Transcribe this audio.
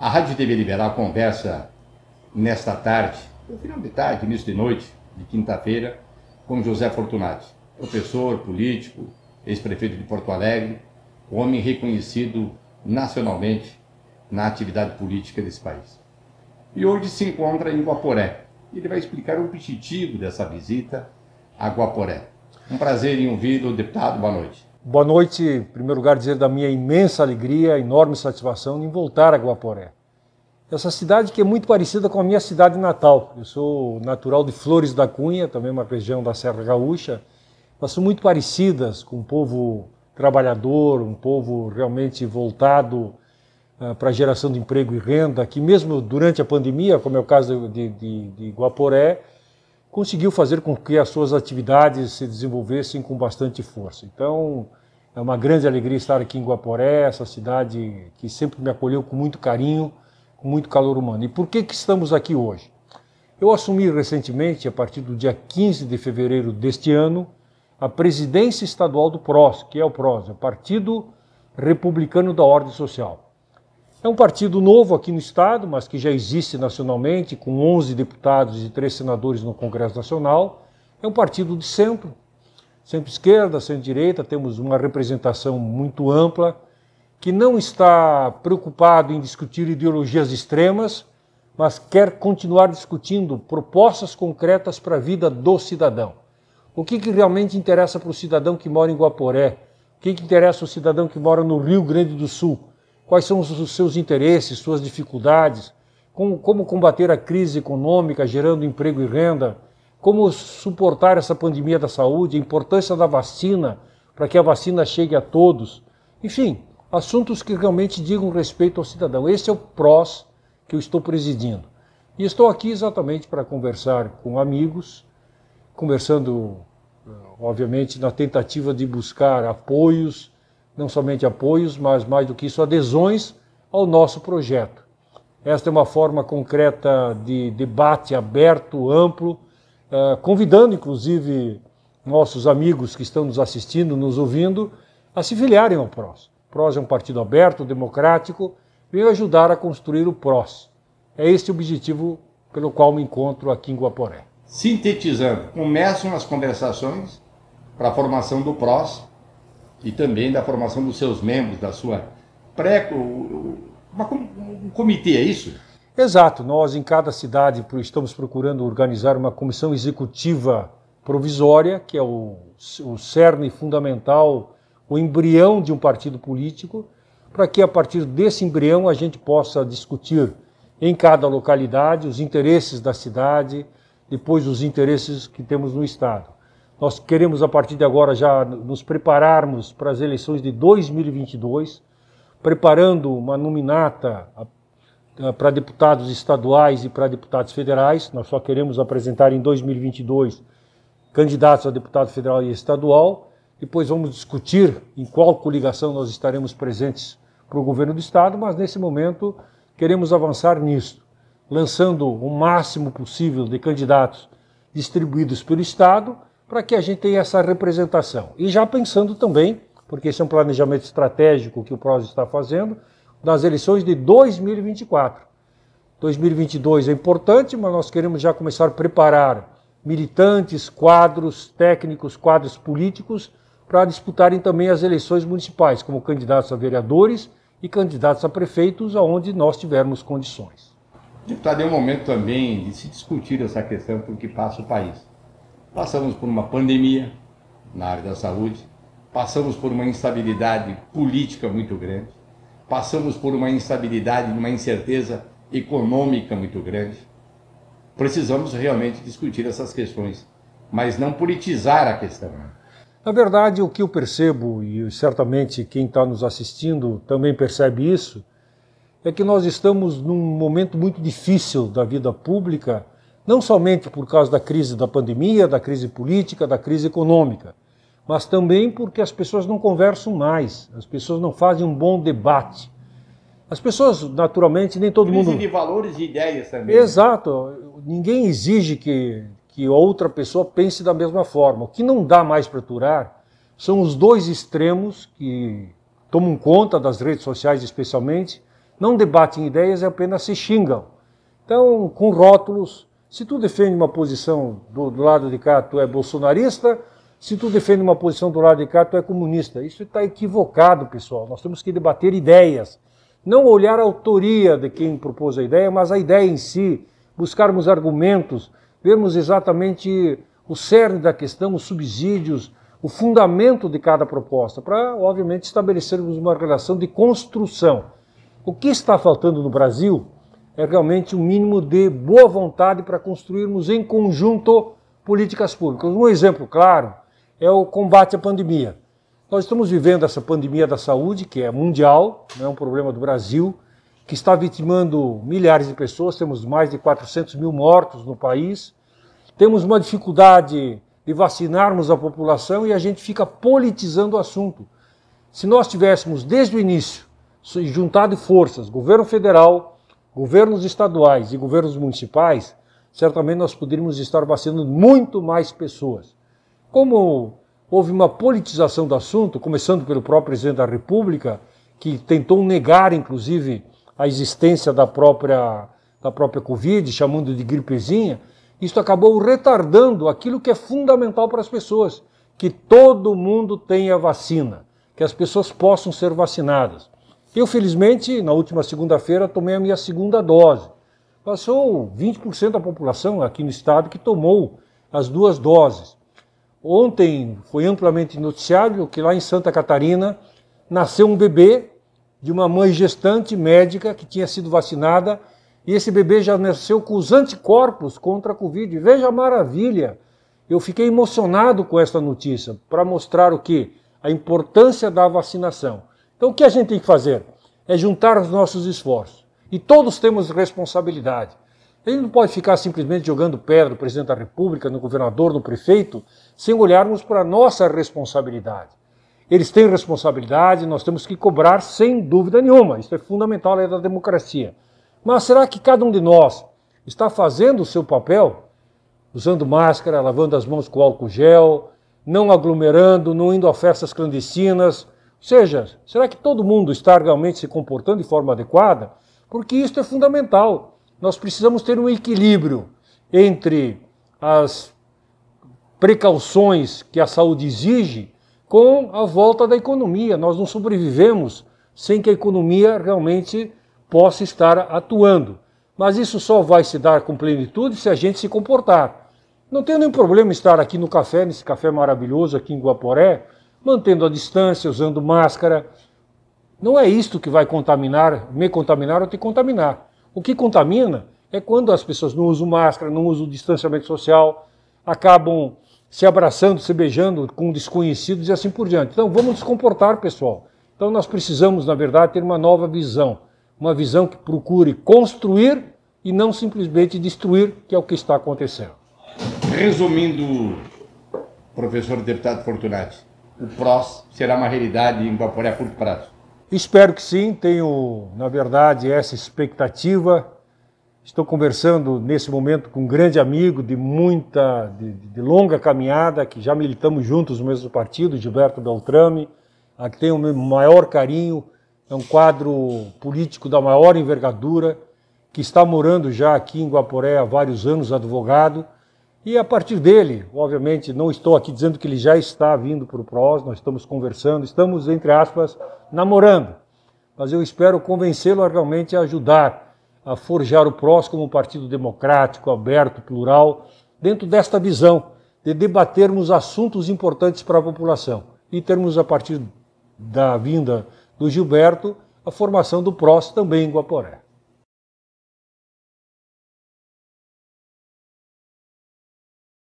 A Rádio TV Liberal conversa nesta tarde, no final de tarde, início de noite, de quinta-feira, com José Fortunati, professor, político, ex-prefeito de Porto Alegre, homem reconhecido nacionalmente na atividade política desse país. E hoje se encontra em Guaporé. Ele vai explicar o objetivo dessa visita a Guaporé. Um prazer em ouvi-lo, deputado. Boa noite. Boa noite. Em primeiro lugar, dizer da minha imensa alegria, enorme satisfação em voltar a Guaporé. Essa cidade que é muito parecida com a minha cidade natal. Eu sou natural de Flores da Cunha, também uma região da Serra Gaúcha. Elas são muito parecidas com um povo trabalhador, um povo realmente voltado uh, para a geração de emprego e renda, que mesmo durante a pandemia, como é o caso de, de, de Guaporé, conseguiu fazer com que as suas atividades se desenvolvessem com bastante força. Então, é uma grande alegria estar aqui em Guaporé, essa cidade que sempre me acolheu com muito carinho, com muito calor humano. E por que, que estamos aqui hoje? Eu assumi recentemente, a partir do dia 15 de fevereiro deste ano, a presidência estadual do PROS, que é o PROS, é o Partido Republicano da Ordem Social. É um partido novo aqui no Estado, mas que já existe nacionalmente, com 11 deputados e 3 senadores no Congresso Nacional. É um partido de centro, centro-esquerda, centro-direita, temos uma representação muito ampla, que não está preocupado em discutir ideologias extremas, mas quer continuar discutindo propostas concretas para a vida do cidadão. O que, que realmente interessa para o cidadão que mora em Guaporé? O que, que interessa ao cidadão que mora no Rio Grande do Sul? quais são os seus interesses, suas dificuldades, como, como combater a crise econômica gerando emprego e renda, como suportar essa pandemia da saúde, a importância da vacina para que a vacina chegue a todos. Enfim, assuntos que realmente digam respeito ao cidadão. Esse é o PROS que eu estou presidindo. E estou aqui exatamente para conversar com amigos, conversando, eh, obviamente, na tentativa de buscar apoios não somente apoios, mas mais do que isso, adesões ao nosso projeto. Esta é uma forma concreta de debate aberto, amplo, eh, convidando inclusive nossos amigos que estão nos assistindo, nos ouvindo, a se filiarem ao PROS. O PROS é um partido aberto, democrático, veio ajudar a construir o PROS. É este o objetivo pelo qual me encontro aqui em Guaporé. Sintetizando, começam as conversações para a formação do PROS e também da formação dos seus membros, da sua pré. Um comitê, é isso? Exato. Nós, em cada cidade, estamos procurando organizar uma comissão executiva provisória, que é o, o cerne fundamental, o embrião de um partido político, para que a partir desse embrião a gente possa discutir em cada localidade os interesses da cidade, depois os interesses que temos no Estado. Nós queremos, a partir de agora, já nos prepararmos para as eleições de 2022, preparando uma nominata para deputados estaduais e para deputados federais. Nós só queremos apresentar em 2022 candidatos a deputado federal e estadual. Depois vamos discutir em qual coligação nós estaremos presentes para o governo do estado, mas nesse momento queremos avançar nisso, lançando o máximo possível de candidatos distribuídos pelo estado para que a gente tenha essa representação. E já pensando também, porque esse é um planejamento estratégico que o PROS está fazendo, das eleições de 2024. 2022 é importante, mas nós queremos já começar a preparar militantes, quadros técnicos, quadros políticos para disputarem também as eleições municipais, como candidatos a vereadores e candidatos a prefeitos, aonde nós tivermos condições. Deputado, é um momento também de se discutir essa questão por que passa o país. Passamos por uma pandemia na área da saúde, passamos por uma instabilidade política muito grande, passamos por uma instabilidade, uma incerteza econômica muito grande. Precisamos realmente discutir essas questões, mas não politizar a questão. Né? Na verdade, o que eu percebo, e certamente quem está nos assistindo também percebe isso, é que nós estamos num momento muito difícil da vida pública não somente por causa da crise da pandemia, da crise política, da crise econômica, mas também porque as pessoas não conversam mais, as pessoas não fazem um bom debate. As pessoas, naturalmente, nem todo crise mundo. Crise de valores e ideias também. Né? Exato. Ninguém exige que, que outra pessoa pense da mesma forma. O que não dá mais para aturar são os dois extremos que tomam conta das redes sociais, especialmente, não debatem ideias e apenas se xingam. Então, com rótulos, se tu defende uma posição do, do lado de cá, tu é bolsonarista, se tu defende uma posição do lado de cá, tu é comunista. Isso está equivocado, pessoal. Nós temos que debater ideias. Não olhar a autoria de quem propôs a ideia, mas a ideia em si. Buscarmos argumentos, vermos exatamente o cerne da questão, os subsídios, o fundamento de cada proposta, para, obviamente, estabelecermos uma relação de construção. O que está faltando no Brasil é realmente o um mínimo de boa vontade para construirmos em conjunto políticas públicas. Um exemplo claro é o combate à pandemia. Nós estamos vivendo essa pandemia da saúde, que é mundial, não é um problema do Brasil, que está vitimando milhares de pessoas, temos mais de 400 mil mortos no país, temos uma dificuldade de vacinarmos a população e a gente fica politizando o assunto. Se nós tivéssemos desde o início juntado forças, governo federal, governos estaduais e governos municipais, certamente nós poderíamos estar vacinando muito mais pessoas. Como houve uma politização do assunto, começando pelo próprio presidente da República, que tentou negar, inclusive, a existência da própria, da própria Covid, chamando de gripezinha, isso acabou retardando aquilo que é fundamental para as pessoas, que todo mundo tenha vacina, que as pessoas possam ser vacinadas. Eu, felizmente, na última segunda-feira, tomei a minha segunda dose. Passou 20% da população aqui no estado que tomou as duas doses. Ontem foi amplamente noticiado que lá em Santa Catarina nasceu um bebê de uma mãe gestante médica que tinha sido vacinada e esse bebê já nasceu com os anticorpos contra a Covid. Veja a maravilha! Eu fiquei emocionado com essa notícia para mostrar o que? A importância da vacinação. Então, o que a gente tem que fazer? É juntar os nossos esforços. E todos temos responsabilidade. A gente não pode ficar simplesmente jogando pedra no presidente da República, no governador, no prefeito, sem olharmos para a nossa responsabilidade. Eles têm responsabilidade, nós temos que cobrar sem dúvida nenhuma. Isso é fundamental, é da democracia. Mas será que cada um de nós está fazendo o seu papel? Usando máscara, lavando as mãos com álcool gel, não aglomerando, não indo a festas clandestinas, seja, será que todo mundo está realmente se comportando de forma adequada? Porque isso é fundamental. Nós precisamos ter um equilíbrio entre as precauções que a saúde exige com a volta da economia. Nós não sobrevivemos sem que a economia realmente possa estar atuando. Mas isso só vai se dar com plenitude se a gente se comportar. Não tem nenhum problema estar aqui no café, nesse café maravilhoso aqui em Guaporé, mantendo a distância, usando máscara. Não é isto que vai contaminar, me contaminar ou te contaminar. O que contamina é quando as pessoas não usam máscara, não usam distanciamento social, acabam se abraçando, se beijando com desconhecidos e assim por diante. Então vamos nos comportar, pessoal. Então nós precisamos, na verdade, ter uma nova visão, uma visão que procure construir e não simplesmente destruir, que é o que está acontecendo. Resumindo, professor deputado Fortunati, o PROS será uma realidade em Guaporé a curto prazo? Espero que sim, tenho, na verdade, essa expectativa. Estou conversando nesse momento com um grande amigo de muita, de, de longa caminhada, que já militamos juntos no mesmo partido, Gilberto Beltrame, a que tenho o meu maior carinho, é um quadro político da maior envergadura, que está morando já aqui em Guaporé há vários anos, advogado, e a partir dele, obviamente, não estou aqui dizendo que ele já está vindo para o PROS, nós estamos conversando, estamos, entre aspas, namorando. Mas eu espero convencê-lo a realmente a ajudar a forjar o PROS como um partido democrático, aberto, plural, dentro desta visão de debatermos assuntos importantes para a população e termos, a partir da vinda do Gilberto, a formação do PROS também em Guaporé.